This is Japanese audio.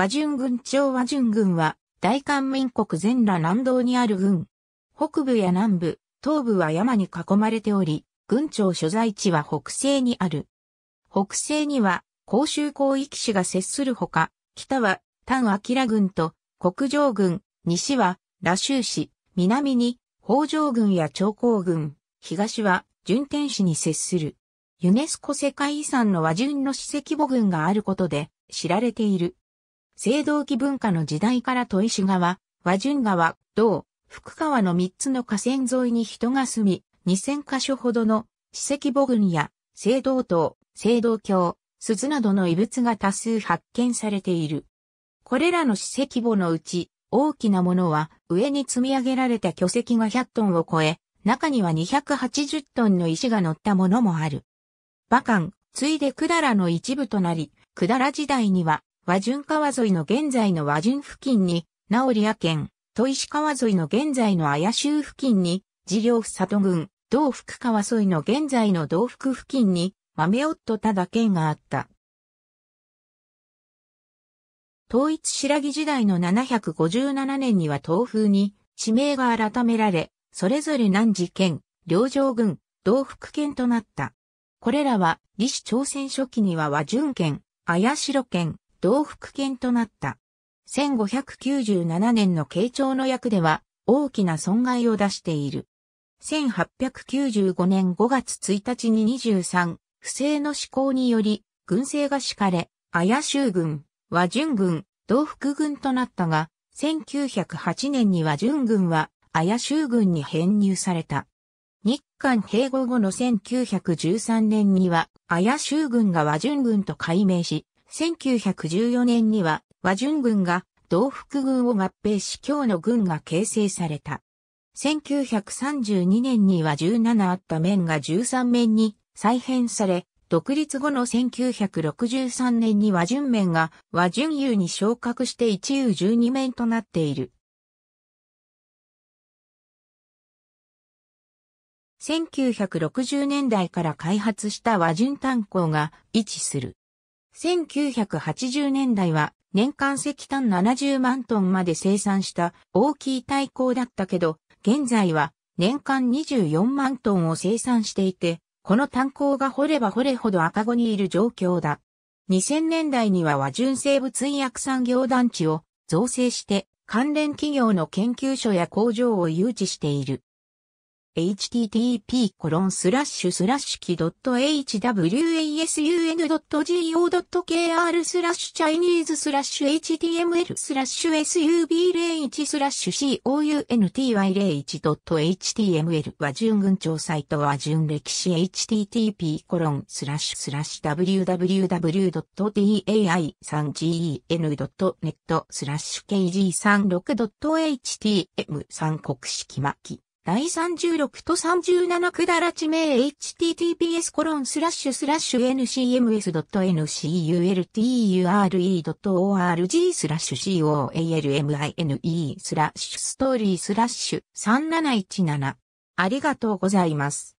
和順軍長和順軍は、大韓民国全羅南道にある軍。北部や南部、東部は山に囲まれており、軍長所在地は北西にある。北西には、甲州広域市が接するほか、北は、丹明軍と国上軍、西は、羅州市、南に、北条軍や長江軍、東は、順天市に接する。ユネスコ世界遺産の和順の史跡母群があることで知られている。青銅器文化の時代から砥石川、和順川、道、福川の3つの河川沿いに人が住み、2000カ所ほどの史跡母群や青銅塔、青銅橋、鈴などの遺物が多数発見されている。これらの史跡母のうち、大きなものは上に積み上げられた巨石が100トンを超え、中には280トンの石が乗ったものもある。馬漢、ついでくだらの一部となり、くだら時代には和順川沿いの現在の和順付近に、直里屋県、砥石川沿いの現在の綾州付近に、治療府里郡、道福川沿いの現在の道福付近に、豆夫田だけがあった。統一白木時代の757年には東風に地名が改められ、それぞれ南寺県、両城郡、道福県となった。これらは、李氏朝鮮初期には和順県、綾城県、道福県となった。1597年の慶長の役では大きな損害を出している。1895年5月1日に23、不正の施行により、軍政が敷かれ、綾州軍、和順軍、同福軍となったが、1908年には順軍は綾州軍に編入された。日韓併合後の1913年には、綾州軍が和順軍と改名し、1914年には和順軍が同福軍を合併し今日の軍が形成された。1932年には17あった面が13面に再編され、独立後の1963年に和順面が和順優に昇格して一優12面となっている。1960年代から開発した和順炭鉱が位置する。1980年代は年間石炭70万トンまで生産した大きい対抗だったけど、現在は年間24万トンを生産していて、この炭鉱が掘れば掘れほど赤子にいる状況だ。2000年代には和純生物医薬産業団地を造成して関連企業の研究所や工場を誘致している。http://hwasun.go.kr コロンススララッッシシュュスラッシュチャイニーズスラッシュ html スラッシュ sub01 スラッシュ county01.html は純軍調サイトは純歴史 http コロンスラッシュスラッシュ www.dai3gen.net スラッシュ kg36.htm 三国式巻第36と37くだら地名 https コロンスラッシュスラッシュ ncms.nculture.org スラッシュ coalmine スラッシュストーリースラッシュ3717ありがとうございます。